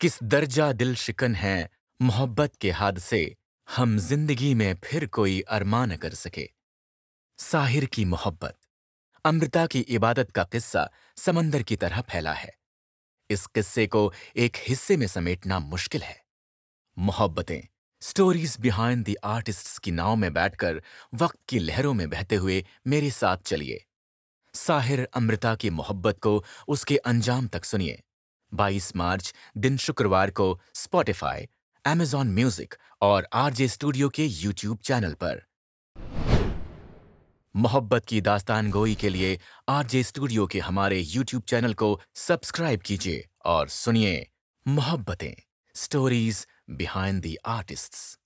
किस दर्जा दिल शिकन है मोहब्बत के हादसे हम जिंदगी में फिर कोई अरमा न कर सके साहिर की मोहब्बत अमृता की इबादत का किस्सा समंदर की तरह फैला है इस किस्से को एक हिस्से में समेटना मुश्किल है Mohabbatein stories behind the artists की नाव में बैठकर वक्त की लहरों में बहते हुए मेरे साथ चलिए साहिर अमृता की मोहब्बत को उसके अंजाम तक सुनिए 22 मार्च दिन शुक्रवार को स्पॉटिफाई एमेजॉन म्यूजिक और आरजे स्टूडियो के यूट्यूब चैनल पर मोहब्बत की दास्तान गोई के लिए आरजे स्टूडियो के हमारे यूट्यूब चैनल को सब्सक्राइब कीजिए और सुनिए Mohabbatein stories behind the artists